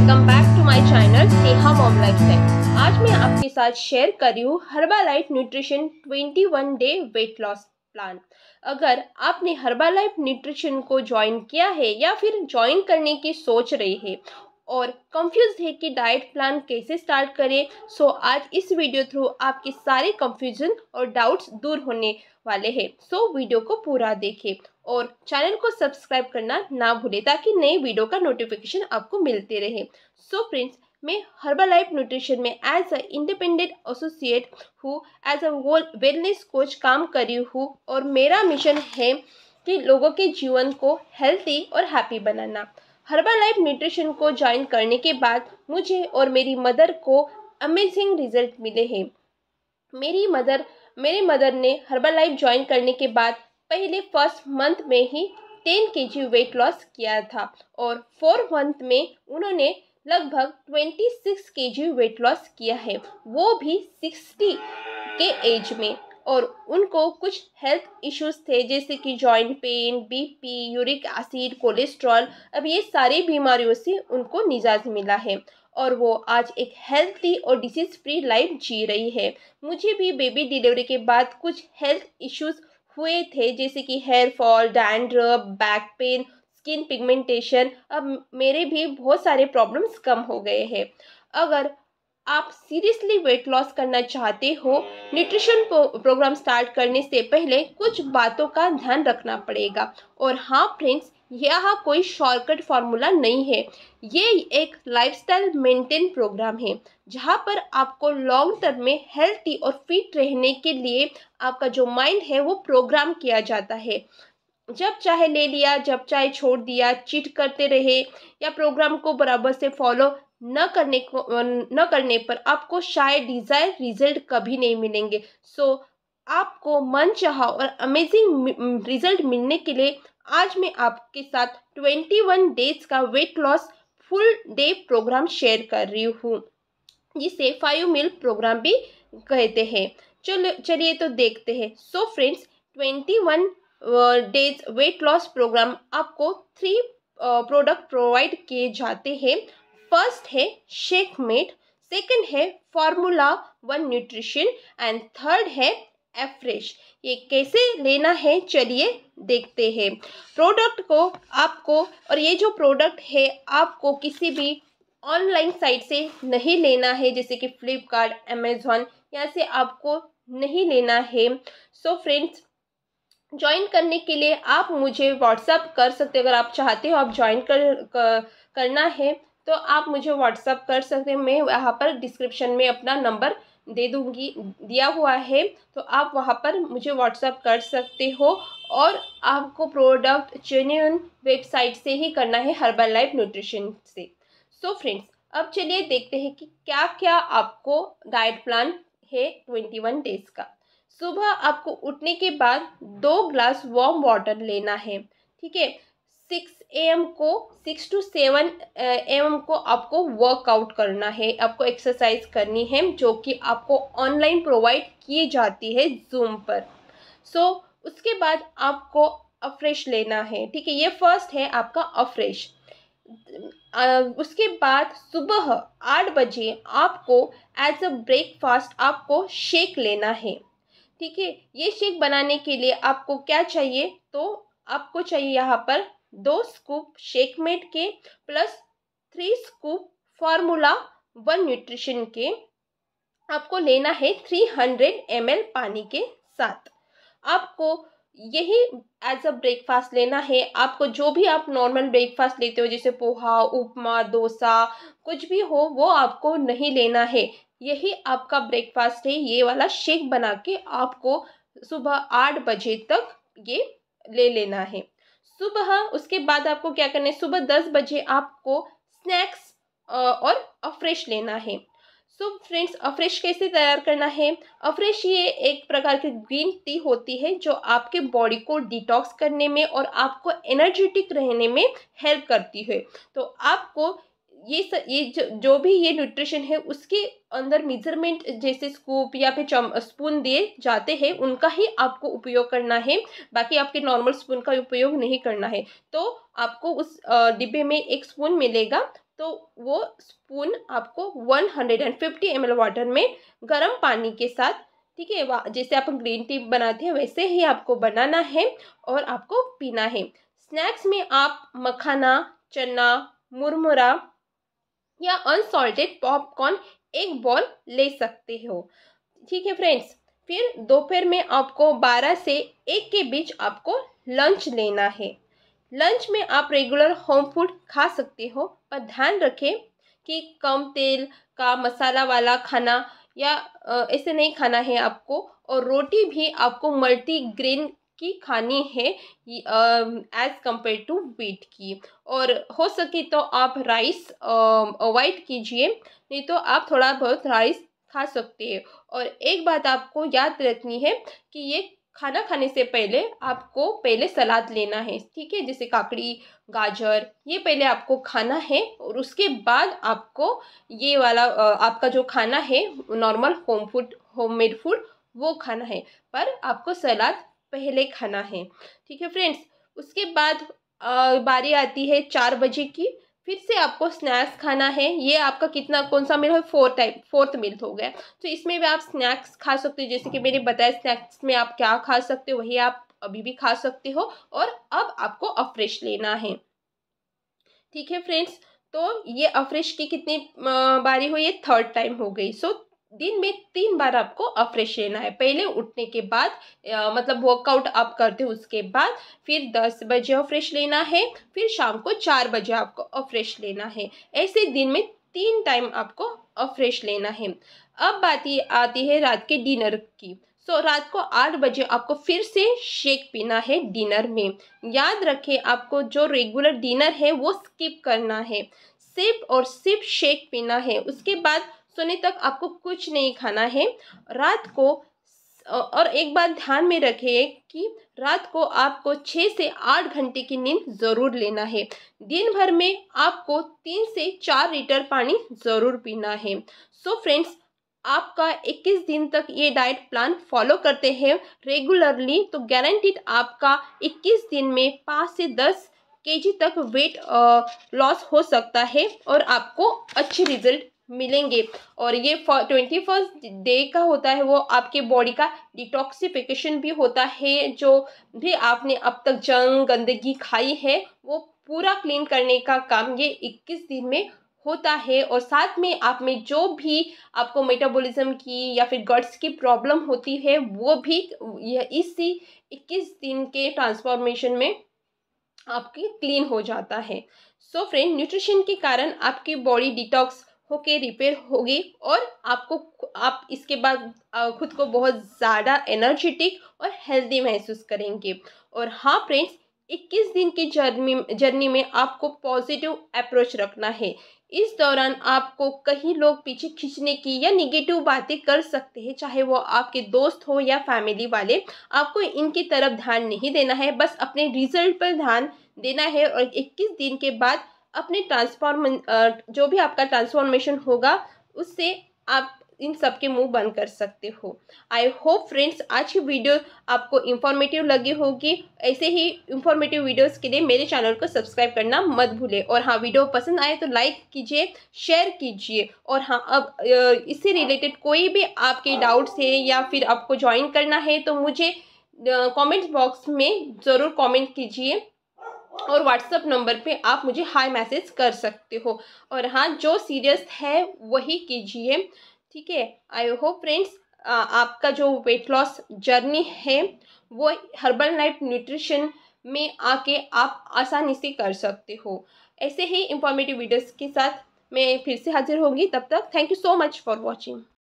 welcome back to my channel Neha mom lifestyle आज मैं आपके साथ शेयर कर रही हूँ Herbalife nutrition 21 day weight loss plan अगर आपने हर्बालाइफ न्यूट्रिशन को ज्वाइन किया है या फिर ज्वाइन करने की सोच रहे हैं और कंफ्यूज है कि डाइट प्लान कैसे स्टार्ट करें सो आज इस वीडियो थ्रू आपके सारे कंफ्यूजन और डाउट्स दूर होने वाले हैं सो वीडियो को पूरा देखें और चैनल को सब्सक्राइब करना ना भूलें ताकि नए वीडियो का नोटिफिकेशन आपको मिलते रहे सो so फ्रेंड्स मैं हर्बल लाइफ न्यूट्रिशन में एज अ इंडिपेंडेंट एसोसिएट हूँ एज अ वेलनेस कोच काम करी हूँ और मेरा मिशन है कि लोगों के जीवन को हेल्थी और हैप्पी बनाना हर्बल लाइफ न्यूट्रिशन को ज्वाइन करने के बाद मुझे और मेरी मदर को अमेजिंग रिजल्ट मिले हैं मेरी मदर मेरे मदर ने हर्बल लाइफ ज्वाइन करने के बाद पहले फर्स्ट मंथ में ही टेन के जी वेट लॉस किया था और फोर मंथ में उन्होंने लगभग ट्वेंटी सिक्स के जी वेट लॉस किया है वो भी सिक्सटी के एज में और उनको कुछ हेल्थ इश्यूज थे जैसे कि joint pain BP uric acid cholesterol अब ये सारी बीमारियों से उनको निजात मिला है और वो आज एक हेल्थी और डिसीज़ फ्री लाइफ जी रही है मुझे भी बेबी डिलीवरी के बाद कुछ हेल्थ इश्यूज़ हुए थे जैसे कि हेयर फॉल डैंड बैक पेन स्किन पिगमेंटेशन अब मेरे भी बहुत सारे प्रॉब्लम्स कम हो गए हैं अगर आप सीरियसली वेट लॉस करना चाहते हो न्यूट्रिशन प्रोग्राम स्टार्ट करने से पहले कुछ बातों का ध्यान रखना पड़ेगा और हाँ फ्रेंड्स यह हाँ, कोई शॉर्टकट फार्मूला नहीं है ये एक लाइफस्टाइल मेंटेन प्रोग्राम है जहाँ पर आपको लॉन्ग टर्म में हेल्थी और फिट रहने के लिए आपका जो माइंड है वो प्रोग्राम किया जाता है जब चाहे ले लिया जब चाहे छोड़ दिया चिट करते रहे या प्रोग्राम को बराबर से फॉलो न करने को न करने पर आपको शायद डिज़ायर रिजल्ट कभी नहीं मिलेंगे सो so, आपको मन चाह और अमेजिंग रिजल्ट मिलने के लिए आज मैं आपके साथ 21 डेज का weight loss full day program share कर रही हूँ जिसे फाइव मिल प्रोग्राम भी कहते हैं चलो चलिए तो देखते हैं so friends 21 days weight loss program आपको थ्री प्रोडक्ट प्रोवाइड किए जाते हैं फर्स्ट है शेक मेट सेकेंड है formula one nutrition and third है एफ्रेश ये कैसे लेना है चलिए देखते हैं प्रोडक्ट को आपको और ये जो प्रोडक्ट है आपको किसी भी ऑनलाइन साइट से नहीं लेना है जैसे कि फ्लिपकार्ट अमेज़ॉन यहाँ से आपको नहीं लेना है सो so फ्रेंड्स ज्वाइन करने के लिए आप मुझे व्हाट्सअप कर सकते हो अगर आप चाहते हो आप ज्वाइन कर, कर करना है तो आप मुझे व्हाट्सअप कर सकते हैं मैं यहाँ पर डिस्क्रिप्शन में अपना नंबर दे दूँगी दिया हुआ है तो आप वहाँ पर मुझे व्हाट्सअप कर सकते हो और आपको प्रोडक्ट जेन्यून वेबसाइट से ही करना है हर्बल लाइफ न्यूट्रिशन से सो so फ्रेंड्स अब चलिए देखते हैं कि क्या क्या आपको डाइट प्लान है ट्वेंटी वन डेज का सुबह आपको उठने के बाद दो ग्लास वार्म वाटर लेना है ठीक है सिक्स एम को सिक्स टू सेवन एम को आपको वर्कआउट करना है आपको एक्सरसाइज करनी है जो कि आपको ऑनलाइन प्रोवाइड की जाती है जूम पर सो so, उसके बाद आपको अफ्रेश लेना है ठीक है ये फर्स्ट है आपका अफ्रेश uh, उसके बाद सुबह आठ बजे आपको एज अ ब्रेकफास्ट आपको शेक लेना है ठीक है ये शेक बनाने के लिए आपको क्या चाहिए तो आपको चाहिए यहाँ पर दो स्कूप शेकमेट के plus three scoop formula one nutrition के आपको लेना है थ्री हंड्रेड एम पानी के साथ आपको यही एज अ ब्रेकफास्ट लेना है आपको जो भी आप नॉर्मल ब्रेकफास्ट लेते हो जैसे पोहा उपमा डोसा कुछ भी हो वो आपको नहीं लेना है यही आपका ब्रेकफास्ट है ये वाला शेक बना के आपको सुबह आठ बजे तक ये ले लेना है सुबह उसके बाद आपको क्या करना है सुबह दस बजे आपको स्नैक्स और अफ्रेश लेना है सो फ्रेंड्स अफ्रेश कैसे तैयार करना है अफ्रेश ये एक प्रकार की ग्रीन टी होती है जो आपके बॉडी को डिटॉक्स करने में और आपको एनर्जेटिक रहने में हेल्प करती है तो आपको ये स, ये जो, जो भी ये न्यूट्रिशन है उसके अंदर मेजरमेंट जैसे स्कूप या फिर चम स्पून दिए जाते हैं उनका ही आपको उपयोग करना है बाकी आपके नॉर्मल स्पून का उपयोग नहीं करना है तो आपको उस डिब्बे में एक स्पून मिलेगा तो वो स्पून आपको 150 हंड्रेड वाटर में गर्म पानी के साथ ठीक है जैसे आप ग्रीन टी बनाते हैं वैसे ही आपको बनाना है और आपको पीना है स्नैक्स में आप मखाना चना मुरमुरा या अनसॉल्टेड पॉपकॉर्न एक बॉल ले सकते हो ठीक है फ्रेंड्स फिर दोपहर में आपको 12 से 1 के बीच आपको लंच लेना है लंच में आप रेगुलर होम फूड खा सकते हो पर ध्यान रखें कि कम तेल का मसाला वाला खाना या ऐसे नहीं खाना है आपको और रोटी भी आपको मल्टी ग्रेन की खानी है एज़ कंपेयर टू वीट की और हो सके तो आप राइस अवॉइड कीजिए नहीं तो आप थोड़ा बहुत राइस खा सकते हैं और एक बात आपको याद रखनी है कि ये खाना खाने से पहले आपको पहले सलाद लेना है ठीक है जैसे काकड़ी गाजर ये पहले आपको खाना है और उसके बाद आपको ये वाला आपका जो खाना है normal home food homemade food वो खाना है पर आपको सलाद पहले खाना है ठीक है फ्रेंड्स उसके बाद बारी आती है चार बजे की फिर से आपको स्नैक्स खाना है ये आपका कितना कौन सा मिल हो फोर्थ टाइप फोर्थ मिल हो गया तो इसमें भी आप स्नैक्स खा सकते हो जैसे कि मैंने बताया स्नैक्स में आप क्या खा सकते हो वही आप अभी भी खा सकते हो और अब आपको अफ्रेश लेना है ठीक है फ्रेंड्स तो ये अफ्रेश की कितनी बारी हुई ये थर्ड टाइम हो गई सो दिन में तीन बार आपको अफ्रेश रहना है पहले उठने के बाद आ, मतलब वर्कआउट आप करते हो उसके बाद फिर दस बजे अफ्रेश लेना है फिर शाम को चार बजे आपको अफ्रेश लेना है ऐसे दिन में तीन टाइम आपको अफ्रेश लेना है अब बात ये आती है रात के डिनर की सो so, रात को आठ बजे आपको फिर से शेक पीना है डिनर में याद रखें आपको जो रेगुलर डिनर है वो स्किप करना है सिर्फ और सिर्फ शेक पीना है उसके बाद सोने तक आपको कुछ नहीं खाना है रात को और एक बात ध्यान में रखिए कि रात को आपको छः से आठ घंटे की नींद ज़रूर लेना है दिन भर में आपको तीन से चार लीटर पानी ज़रूर पीना है सो so फ्रेंड्स आपका 21 दिन तक ये डाइट प्लान फॉलो करते हैं रेगुलरली तो गारंटीड आपका 21 दिन में पाँच से दस के तक वेट लॉस हो सकता है और आपको अच्छे रिजल्ट मिलेंगे और ये ट्वेंटी फर्स्ट डे का होता है वो आपके बॉडी का डिटॉक्सिफिकेशन भी होता है जो भी आपने अब तक जंग गंदगी खाई है वो पूरा क्लीन करने का काम ये इक्कीस दिन में होता है और साथ में आप में जो भी आपको मेटाबॉलिज्म की या फिर गट्स की प्रॉब्लम होती है वो भी यह इसी इक्कीस दिन के ट्रांसफॉर्मेशन में आपकी क्लीन हो जाता है सो फ्रेंड न्यूट्रिशन के कारण आपकी बॉडी डिटॉक्स होके रिपेयर होगी और आपको आप इसके बाद खुद को बहुत ज़्यादा एनर्जेटिक और हेल्दी महसूस करेंगे और हाँ फ्रेंड्स 21 दिन की जर्नी जर्नी में आपको पॉजिटिव अप्रोच रखना है इस दौरान आपको कहीं लोग पीछे खींचने की या निगेटिव बातें कर सकते हैं चाहे वो आपके दोस्त हो या फैमिली वाले आपको इनकी तरफ ध्यान नहीं देना है बस अपने रिजल्ट पर ध्यान देना है और 21 दिन के बाद अपने ट्रांसफॉर्म जो भी आपका ट्रांसफॉर्मेशन होगा उससे आप इन सब के मुंह बंद कर सकते हो आई होप फ्रेंड्स आज की वीडियो आपको इन्फॉर्मेटिव लगी होगी ऐसे ही इन्फॉर्मेटिव वीडियोस के लिए मेरे चैनल को सब्सक्राइब करना मत भूलें और हाँ वीडियो पसंद आए तो लाइक कीजिए शेयर कीजिए और हाँ अब इससे रिलेटेड कोई भी आपके डाउट्स है या फिर आपको ज्वाइन करना है तो मुझे कमेंट बॉक्स में ज़रूर कमेंट कीजिए और व्हाट्सअप नंबर पे आप मुझे हाई मैसेज कर सकते हो और हाँ जो सीरियस है वही कीजिए ठीक है आई होप फ्रेंड्स आपका जो वेट लॉस जर्नी है वो हर्बल लाइफ न्यूट्रिशन में आके आप आसानी से कर सकते हो ऐसे ही इंफॉर्मेटिव वीडियोस के साथ मैं फिर से हाजिर होगी तब तक thank you so much for watching